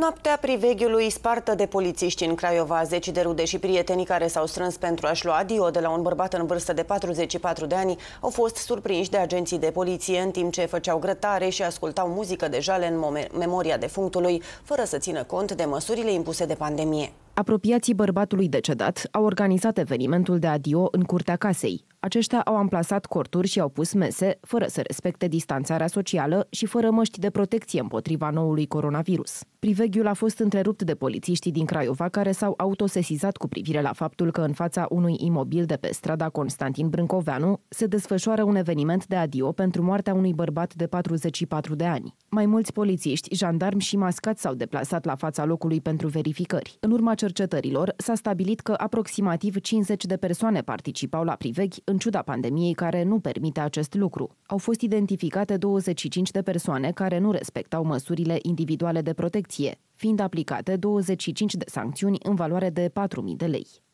Noaptea priveghiului spartă de polițiști în Craiova, zeci de rude și prieteni care s-au strâns pentru a-și lua adio de la un bărbat în vârstă de 44 de ani au fost surprinși de agenții de poliție în timp ce făceau grătare și ascultau muzică de jale în memoria defunctului, fără să țină cont de măsurile impuse de pandemie. Apropiații bărbatului decedat au organizat evenimentul de adio în curtea casei. Aceștia au amplasat corturi și au pus mese, fără să respecte distanțarea socială și fără măști de protecție împotriva noului coronavirus. Priveghiul a fost întrerupt de polițiștii din Craiova care s-au autosesizat cu privire la faptul că în fața unui imobil de pe strada Constantin Brâncoveanu se desfășoară un eveniment de adio pentru moartea unui bărbat de 44 de ani. Mai mulți polițiști, jandarmi și mascați s-au deplasat la fața locului pentru verificări. În urma cercetărilor, s-a stabilit că aproximativ 50 de persoane participau la priveghi în în ciuda pandemiei care nu permite acest lucru. Au fost identificate 25 de persoane care nu respectau măsurile individuale de protecție, fiind aplicate 25 de sancțiuni în valoare de 4.000 de lei.